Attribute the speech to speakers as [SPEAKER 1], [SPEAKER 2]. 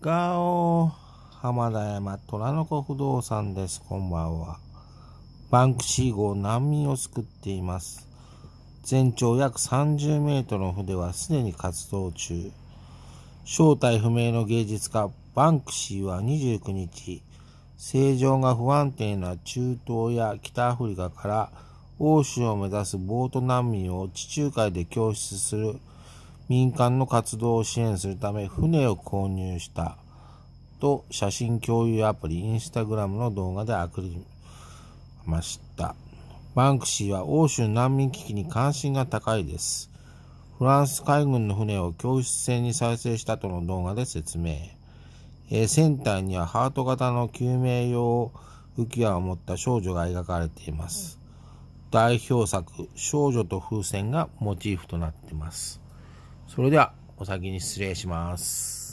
[SPEAKER 1] ガオ浜田山虎の子不動産です。こんばんは。バンクシー号難民を救っています。全長約30メートルの筆はすでに活動中。正体不明の芸術家、バンクシーは29日、政情が不安定な中東や北アフリカから欧州を目指すボート難民を地中海で教出する民間の活動を支援するため船を購入したと写真共有アプリインスタグラムの動画であくりました。バンクシーは欧州難民危機に関心が高いです。フランス海軍の船を教室船に再生したとの動画で説明。えー、船体にはハート型の救命用浮き輪を持った少女が描かれています。代表作、少女と風船がモチーフとなっています。それでは、お先に失礼します。